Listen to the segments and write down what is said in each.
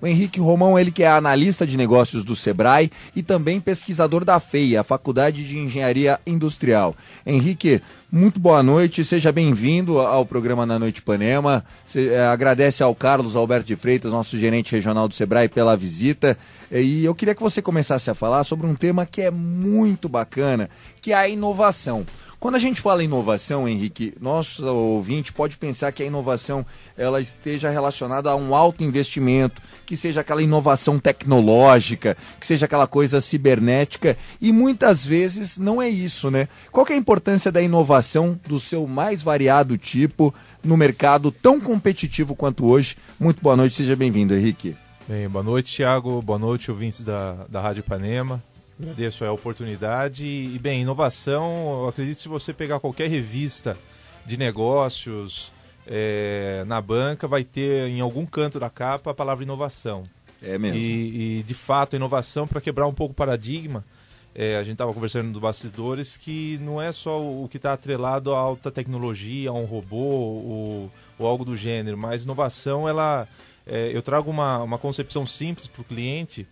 O Henrique Romão, ele que é analista de negócios do Sebrae e também pesquisador da FEI, a Faculdade de Engenharia Industrial. Henrique, muito boa noite, seja bem-vindo ao programa Na Noite Panema. Eh, agradece ao Carlos Alberto de Freitas, nosso gerente regional do Sebrae, pela visita. E eu queria que você começasse a falar sobre um tema que é muito bacana, que é a inovação. Quando a gente fala em inovação, Henrique, nosso ouvinte pode pensar que a inovação ela esteja relacionada a um alto investimento, que seja aquela inovação tecnológica, que seja aquela coisa cibernética, e muitas vezes não é isso, né? Qual é a importância da inovação do seu mais variado tipo no mercado tão competitivo quanto hoje? Muito boa noite, seja bem-vindo, Henrique. Bem, boa noite, Tiago. Boa noite, ouvintes da, da Rádio Ipanema. Agradeço a oportunidade. E, bem, inovação, eu acredito que se você pegar qualquer revista de negócios é, na banca, vai ter em algum canto da capa a palavra inovação. É mesmo. E, e de fato, inovação, para quebrar um pouco o paradigma, é, a gente estava conversando do bastidores, que não é só o que está atrelado à alta tecnologia, a um robô ou, ou algo do gênero, mas inovação, ela é, eu trago uma, uma concepção simples para o cliente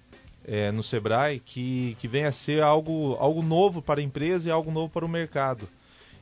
é, no Sebrae que, que venha a ser algo, algo novo para a empresa e algo novo para o mercado.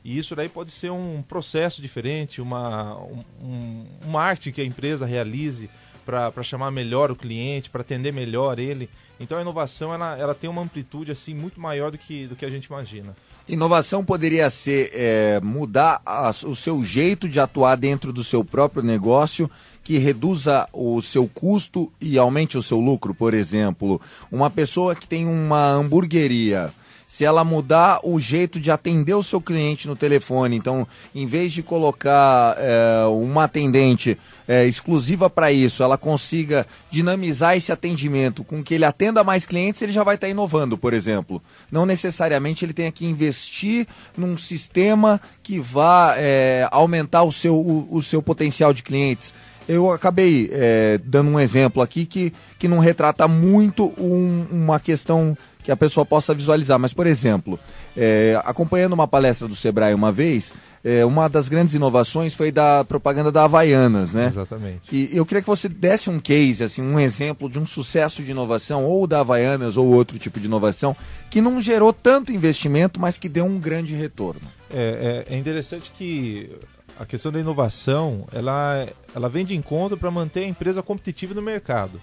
E isso daí pode ser um processo diferente, uma, um, uma arte que a empresa realize para chamar melhor o cliente, para atender melhor ele. Então a inovação ela, ela tem uma amplitude assim muito maior do que, do que a gente imagina. Inovação poderia ser é, mudar a, o seu jeito de atuar dentro do seu próprio negócio que reduza o seu custo e aumente o seu lucro, por exemplo. Uma pessoa que tem uma hamburgueria se ela mudar o jeito de atender o seu cliente no telefone. Então, em vez de colocar é, uma atendente é, exclusiva para isso, ela consiga dinamizar esse atendimento com que ele atenda mais clientes, ele já vai estar tá inovando, por exemplo. Não necessariamente ele tenha que investir num sistema que vá é, aumentar o seu, o, o seu potencial de clientes. Eu acabei é, dando um exemplo aqui que, que não retrata muito um, uma questão que a pessoa possa visualizar. Mas, por exemplo, é, acompanhando uma palestra do Sebrae uma vez, é, uma das grandes inovações foi da propaganda da Havaianas, né? Exatamente. E eu queria que você desse um case, assim, um exemplo de um sucesso de inovação, ou da Havaianas, ou outro tipo de inovação, que não gerou tanto investimento, mas que deu um grande retorno. É, é, é interessante que a questão da inovação, ela, ela vem de encontro para manter a empresa competitiva no mercado.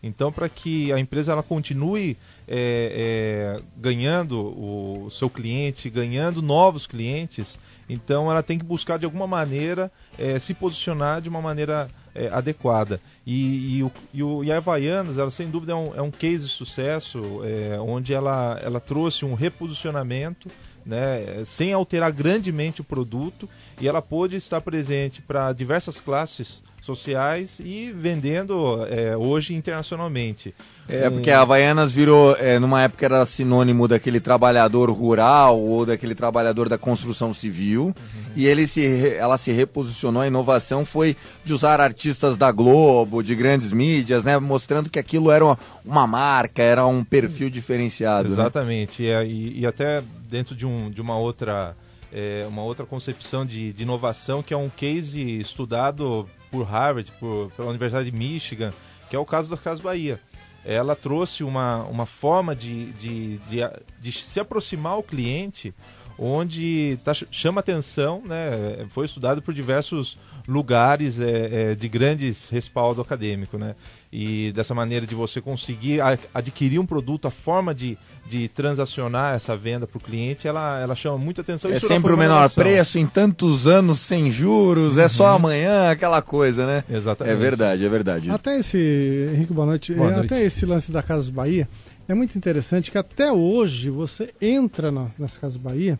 Então, para que a empresa ela continue é, é, ganhando o seu cliente, ganhando novos clientes, então ela tem que buscar de alguma maneira é, se posicionar de uma maneira é, adequada. E, e, o, e, o, e a Havaianas, ela sem dúvida é um, é um case de sucesso, é, onde ela, ela trouxe um reposicionamento né, sem alterar grandemente o produto, e ela pôde estar presente para diversas classes sociais e vendendo é, hoje internacionalmente. É, porque a Havaianas virou, é, numa época era sinônimo daquele trabalhador rural ou daquele trabalhador da construção civil, uhum. e ele se, ela se reposicionou, a inovação foi de usar artistas da Globo, de grandes mídias, né, mostrando que aquilo era uma, uma marca, era um perfil diferenciado. Né? Exatamente, né? e, e, até dentro de, um, de uma outra... É, uma outra concepção de, de inovação que é um case estudado por Harvard, por, pela Universidade de Michigan, que é o caso do Caso Bahia. Ela trouxe uma, uma forma de, de, de, de se aproximar ao cliente onde tá, chama atenção, né? Foi estudado por diversos lugares é, é, de grandes respaldo acadêmico, né? E dessa maneira de você conseguir adquirir um produto, a forma de, de transacionar essa venda para o cliente, ela, ela chama muita atenção. É sempre o menor preço, em tantos anos sem juros, uhum. é só uhum. amanhã, aquela coisa, né? Exatamente. É verdade, é verdade. Até esse, Henrique, boa noite. Boa é, noite. Até esse lance da Casas Bahia, é muito interessante que até hoje você entra na, nas Casas Bahia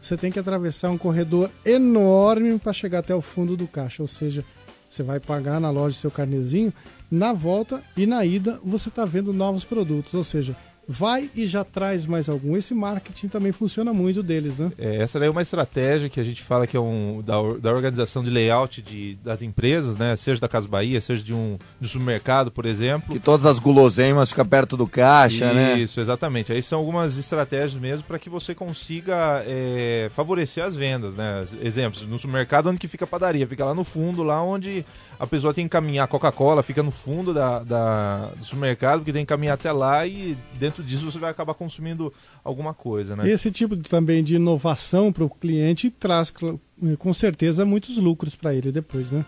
você tem que atravessar um corredor enorme para chegar até o fundo do caixa. Ou seja, você vai pagar na loja seu carnezinho, na volta e na ida você está vendo novos produtos. Ou seja, vai e já traz mais algum. Esse marketing também funciona muito deles, né? É, essa é uma estratégia que a gente fala que é um da, da organização de layout de, das empresas, né? Seja da Casa Bahia, seja de um, de um supermercado, por exemplo. Que todas as guloseimas ficam perto do caixa, Isso, né? Isso, exatamente. Aí são algumas estratégias mesmo para que você consiga é, favorecer as vendas, né? Exemplos, no supermercado onde que fica a padaria, fica lá no fundo, lá onde a pessoa tem que caminhar. Coca-Cola fica no fundo da, da, do supermercado, porque tem que caminhar até lá e dentro dentro disso você vai acabar consumindo alguma coisa, né? Esse tipo também de inovação para o cliente traz eh, com certeza muitos lucros para ele depois, né?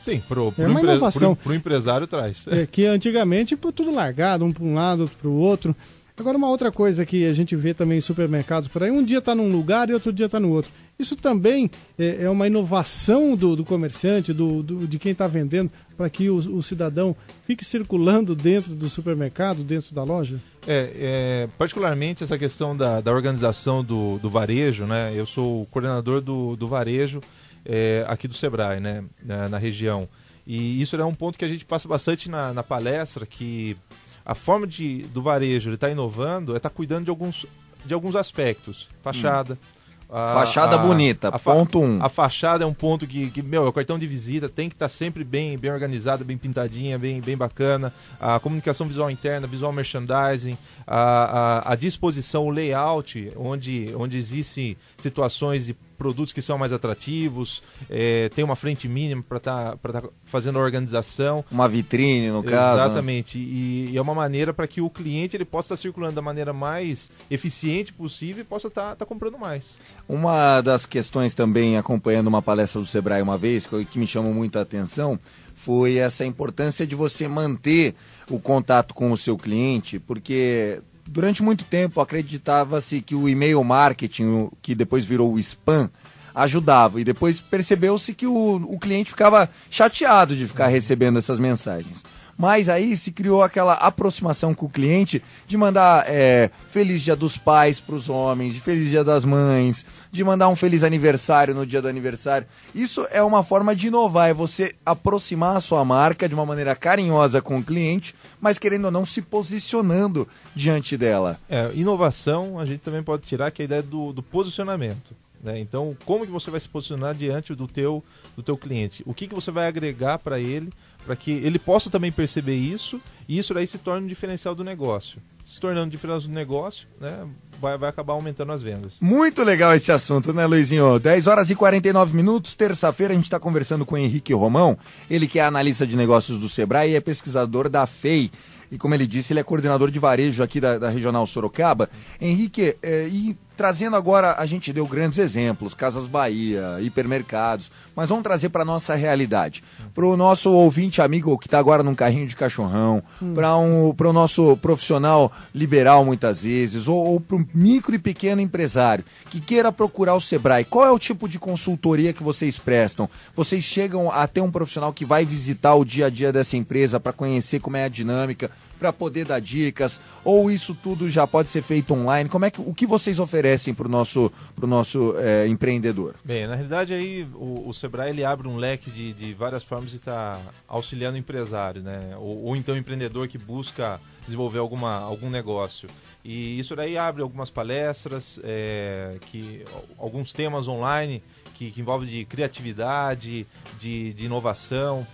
Sim, para o é empre... empresário traz. É que antigamente por tudo largado, um para um lado, outro para o outro. Agora uma outra coisa que a gente vê também em supermercados por aí, um dia está num lugar e outro dia está no outro. Isso também é, é, uma inovação do, do comerciante, do, do, de quem está vendendo, para que o, o, cidadão fique circulando dentro do supermercado, dentro da loja? É, é particularmente essa questão da, da organização do, do, varejo, né? Eu sou o coordenador do, varejo é, aqui do Sebrae, né? Na, na, região. E isso é um ponto que a gente passa bastante na, na palestra, que a forma de, do varejo estar está inovando é estar tá cuidando de alguns, de alguns aspectos. Fachada. Hum a, fachada a, bonita, a, ponto um. A fachada é um ponto que, que, meu, é o cartão de visita, tem que estar tá sempre bem, bem organizada, bem pintadinha, bem, bem bacana. A comunicação visual interna, visual merchandising, a, a, a disposição, o layout, onde, onde existem situações de produtos que são mais atrativos, é, tem uma frente mínima para estar tá, tá fazendo a organização. Uma vitrine, no caso. Né? Exatamente. Né? E, e, é uma maneira para que o cliente ele possa estar tá circulando da maneira mais eficiente possível e possa estar tá, tá comprando mais. Uma das questões também, acompanhando uma palestra do Sebrae uma vez, que me chamou a atenção, foi essa importância de você manter o contato com o seu cliente, porque durante muito tempo acreditava-se que o e-mail marketing, que depois virou o spam, ajudava. E depois percebeu-se que o, o cliente ficava chateado de ficar recebendo essas mensagens mas aí se criou aquela aproximação com o cliente de mandar é, feliz dia dos pais para os homens, de feliz dia das mães, de mandar um feliz aniversário no dia do aniversário. Isso é uma forma de inovar, é você aproximar a sua marca de uma maneira carinhosa com o cliente, mas querendo ou não se posicionando diante dela. É, inovação a gente também pode tirar que é a ideia do, do posicionamento. Né? Então, como que você vai se posicionar diante do teu, do teu cliente? O que, que você vai agregar para ele, para que ele possa também perceber isso, e isso daí se torne um diferencial do negócio. Se tornando um diferencial do negócio, né? vai, vai acabar aumentando as vendas. Muito legal esse assunto, né, Luizinho? 10 horas e 49 minutos, terça-feira, a gente está conversando com o Henrique Romão, ele que é analista de negócios do Sebrae e é pesquisador da FEI. E como ele disse, ele é coordenador de varejo aqui da, da Regional Sorocaba. Henrique, eh, e Trazendo agora, a gente deu grandes exemplos, Casas Bahia, hipermercados, mas vamos trazer para nossa realidade. Para o nosso ouvinte amigo que está agora num carrinho de cachorrão, hum. para um, o nosso profissional liberal muitas vezes, ou, ou para um micro e pequeno empresário que queira procurar o Sebrae, qual é o tipo de consultoria que vocês prestam? Vocês chegam a ter um profissional que vai visitar o dia a dia dessa empresa para conhecer como é a dinâmica, para poder dar dicas? Ou isso tudo já pode ser feito online? Como é que o que vocês oferecem para o nosso, pro nosso é, empreendedor? Bem, na realidade aí o, o Sebrae ele abre um leque de, de várias formas de estar tá auxiliando o empresário, né? Ou, ou então o empreendedor que busca desenvolver alguma, algum negócio. E isso daí abre algumas palestras, é, que, alguns temas online que, que envolvem de criatividade, de, de inovação,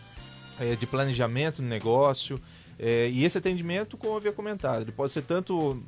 é, de planejamento no negócio. É, e esse atendimento, como eu havia comentado, ele pode ser tanto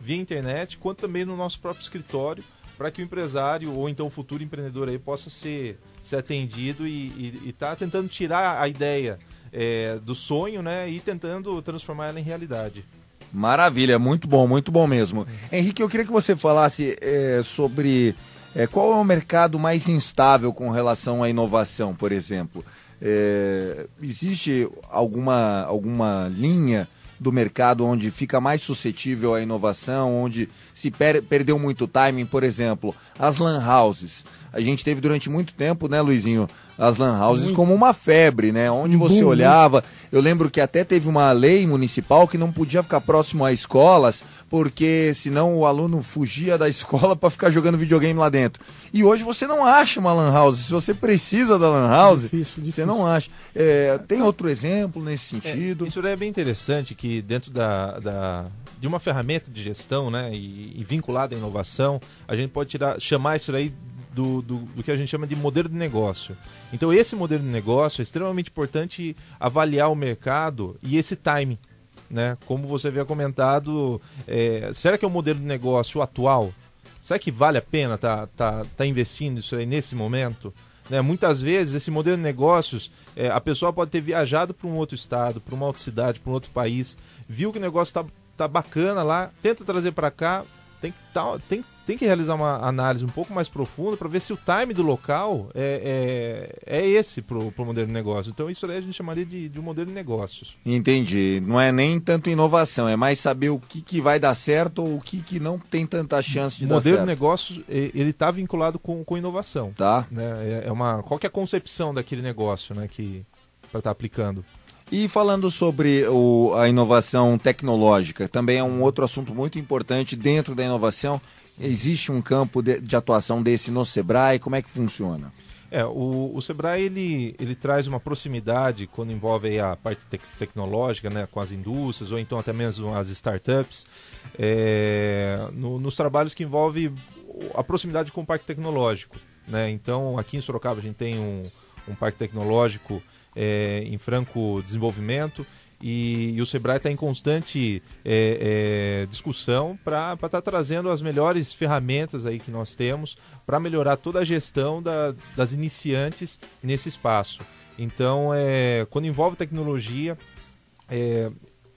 via internet quanto também no nosso próprio escritório, para que o empresário ou então o futuro empreendedor aí possa ser, ser atendido e estar tá tentando tirar a ideia é, do sonho né, e tentando transformar ela em realidade. Maravilha, muito bom, muito bom mesmo. Uhum. Henrique, eu queria que você falasse é, sobre é, qual é o mercado mais instável com relação à inovação, por exemplo. É, existe alguma, alguma linha do mercado onde fica mais suscetível à inovação, onde se per perdeu muito timing, por exemplo, as lan houses. A gente teve durante muito tempo, né, Luizinho, as lan houses muito. como uma febre, né? Onde você olhava, eu lembro que até teve uma lei municipal que não podia ficar próximo a escolas porque senão o aluno fugia da escola para ficar jogando videogame lá dentro. E hoje você não acha uma lan house. Se você precisa da lan house, difícil, difícil. você não acha. É, tem outro exemplo nesse é, sentido? É, isso é bem interessante que dentro da, da, de uma ferramenta de gestão né, e, e vinculada à inovação, a gente pode tirar, chamar isso aí do, do, do, que a gente chama de modelo de negócio. Então, esse modelo de negócio é extremamente importante avaliar o mercado e esse time né? Como você havia comentado, é, será que é o modelo de negócio atual? Será que vale a pena tá, tá, tá investindo isso aí nesse momento? Né? Muitas vezes esse modelo de negócios, é, a pessoa pode ter viajado para um outro estado, para uma outra cidade, para um outro país, viu que o negócio está tá bacana lá, tenta trazer para cá, tem que, tá, tem, tem que realizar uma análise um pouco mais profunda para ver se o time do local é, é, é esse para o modelo de negócio. Então, isso aí a gente chamaria de, de um modelo de negócios. Entendi. Não é nem tanto inovação, é mais saber o que, que vai dar certo ou o que, que não tem tanta chance de dar certo. O modelo de negócio, ele está vinculado com, com inovação. Tá. Né? É, é uma, qual que é a concepção daquele negócio né, que para estar tá aplicando? E falando sobre o, a inovação tecnológica, também é um outro assunto muito importante dentro da inovação. Existe um campo de, de atuação desse no Sebrae? Como é que funciona? É, o, o Sebrae ele, ele traz uma proximidade quando envolve a parte tecnológica, né, com as indústrias ou então até mesmo as startups, é, no, nos trabalhos que envolve a proximidade com o parque tecnológico. Né? Então, aqui em Sorocaba a gente tem um, um parque tecnológico é, em franco desenvolvimento. E, e o Sebrae está em constante é, é discussão para estar tá trazendo as melhores ferramentas aí que nós temos para melhorar toda a gestão da, das iniciantes nesse espaço. Então, é, quando envolve tecnologia, é,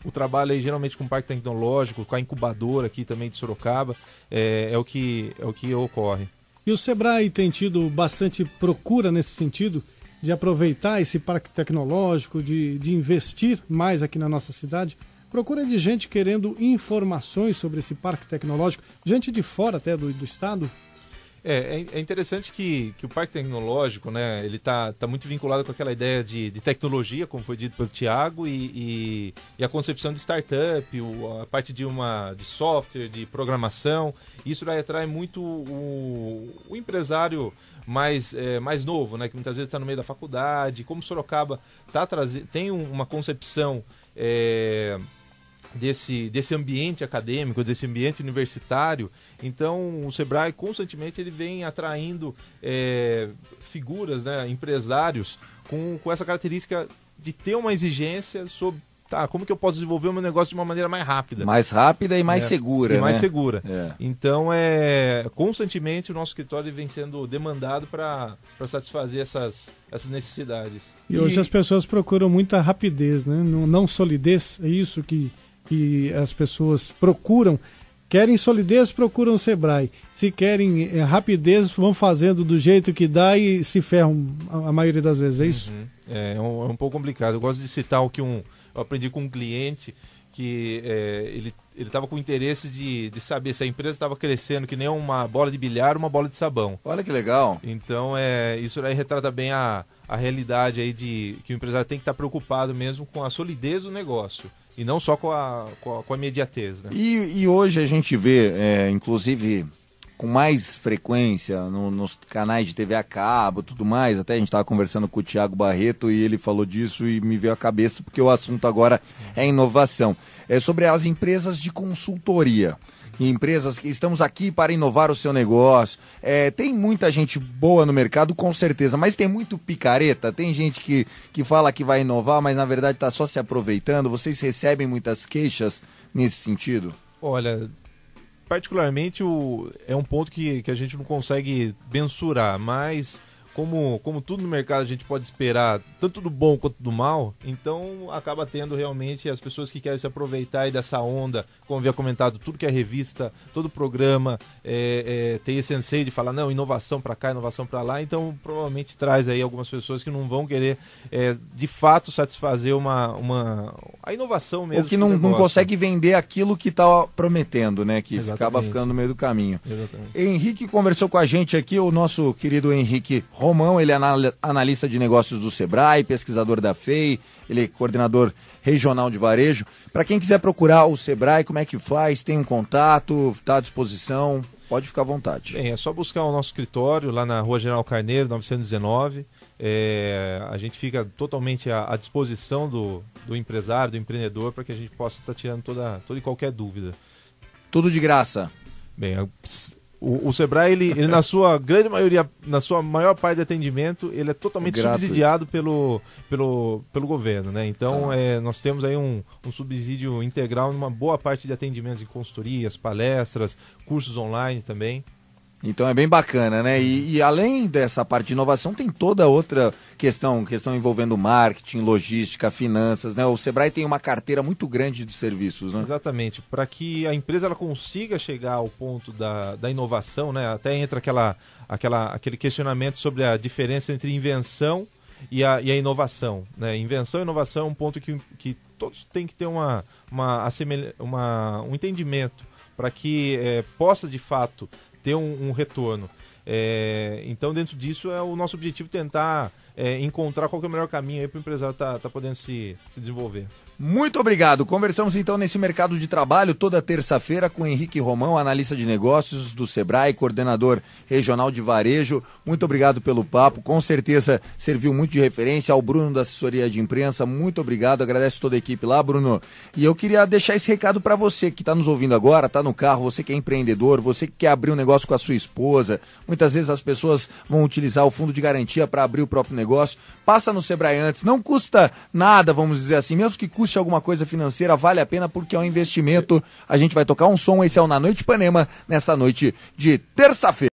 o trabalho aí geralmente com o parque tecnológico, com a incubadora aqui também de Sorocaba, é, é, o, que, é o que ocorre. E o Sebrae tem tido bastante procura nesse sentido de aproveitar esse parque tecnológico, de, de investir mais aqui na nossa cidade. Procura de gente querendo informações sobre esse parque tecnológico, gente de fora até do, do estado, é, é, é interessante que, que o parque tecnológico, né, ele está tá muito vinculado com aquela ideia de, de tecnologia, como foi dito pelo Tiago, e, e, e, a concepção de startup, o, a parte de uma de software, de programação. Isso daí atrai muito o, o empresário mais, é, mais novo, né, que muitas vezes está no meio da faculdade. Como Sorocaba tá trazendo tem uma concepção é, desse, desse ambiente acadêmico, desse ambiente universitário, então, o Sebrae constantemente ele vem atraindo é, figuras, né, empresários com, com essa característica de ter uma exigência sobre tá, como que eu posso desenvolver o meu negócio de uma maneira mais rápida? Mais rápida e é, mais é. segura. E mais né? segura. É. Então, é, constantemente o nosso escritório vem sendo demandado para satisfazer essas, essas necessidades. E, hoje e... as pessoas procuram muita rapidez, né? não, não solidez, é isso que, que as pessoas procuram. Querem solidez, procuram o Sebrae. Se querem é, eh, rapidez, vão fazendo do jeito que dá e se ferram a, a maioria das vezes, é isso? Uhum. É, é, um, é, um, pouco complicado. Eu gosto de citar o que um, eu aprendi com um cliente que é, ele ele estava com interesse de, de saber se a empresa estava crescendo que nem uma bola de bilhar uma bola de sabão. Olha que legal. Então, é, isso aí retrata bem a, a realidade aí de que o empresário tem que estar tá preocupado mesmo com a solidez do negócio. E não só com a, com a, com a Né? E, e hoje a gente vê, é, inclusive, com mais frequência no, nos canais de TV a cabo, tudo mais. Até a gente estava conversando com o Tiago Barreto e ele falou disso e me veio à cabeça porque o assunto agora é inovação. É sobre as empresas de consultoria empresas que estamos aqui para inovar o seu negócio. É, tem muita gente boa no mercado, com certeza, mas tem muito picareta. Tem gente que, que fala que vai inovar, mas na verdade está só se aproveitando. Vocês recebem muitas queixas nesse sentido? Olha, particularmente, o, é um ponto que, que a gente não consegue mensurar, mas como, como tudo no mercado a gente pode esperar tanto do bom quanto do mal, então acaba tendo realmente as pessoas que querem se aproveitar dessa onda, como havia comentado, tudo que é revista, todo programa, é, é, tem esse anseio de falar, não, inovação para cá, inovação para lá, então provavelmente traz aí algumas pessoas que não vão querer é, de fato satisfazer uma, uma a inovação mesmo. Ou que não, não consegue vender aquilo que está prometendo, né? Que Exatamente. acaba ficando no meio do caminho. Exatamente. Henrique conversou com a gente aqui, o nosso querido Henrique Romão, ele é analista de negócios do Sebrae, pesquisador da FEI, ele é coordenador regional de varejo. Para quem quiser procurar o Sebrae, como é que faz? Tem um contato? Está à disposição? Pode ficar à vontade. Bem, é só buscar o nosso escritório lá na Rua General Carneiro, 919. É, a gente fica totalmente à, à disposição do, do, empresário, do empreendedor, para que a gente possa estar tá tirando toda, toda e qualquer dúvida. Tudo de graça. Bem, o, o Sebrae, ele, ele, na sua grande maioria, na sua maior parte de atendimento, ele é totalmente Grato. subsidiado pelo, pelo, pelo governo, né? Então, ah. é, nós temos aí um, um subsídio integral numa boa parte de atendimentos em consultorias, palestras, cursos online também. Então é bem bacana, né? E, e, além dessa parte de inovação, tem toda outra questão, questão envolvendo marketing, logística, finanças, né? O Sebrae tem uma carteira muito grande de serviços, né? Exatamente. Para que a empresa ela consiga chegar ao ponto da, da inovação, né? Até entra aquela, aquela, aquele questionamento sobre a diferença entre invenção e a, e a inovação. Né? Invenção e inovação é um ponto que, que todos têm que ter uma, uma, uma um entendimento para que é, possa de fato ter um, um retorno. É, então, dentro disso, é o nosso objetivo tentar é, encontrar qual é o melhor caminho para o empresário estar tá, tá podendo se, se desenvolver. Muito obrigado. Conversamos então nesse mercado de trabalho toda terça-feira com Henrique Romão, analista de negócios do Sebrae, coordenador regional de varejo. Muito obrigado pelo papo. Com certeza serviu muito de referência ao Bruno da assessoria de imprensa. Muito obrigado. Agradeço toda a equipe lá, Bruno. E eu queria deixar esse recado para você que está nos ouvindo agora, está no carro, você que é empreendedor, você que quer abrir um negócio com a sua esposa. Muitas vezes as pessoas vão utilizar o fundo de garantia para abrir o próprio negócio. Passa no Sebrae antes. Não custa nada, vamos dizer assim, mesmo que custe investe alguma coisa financeira, vale a pena porque é um investimento. A gente vai tocar um som, esse é o Na Noite Panema, nessa noite de terça-feira.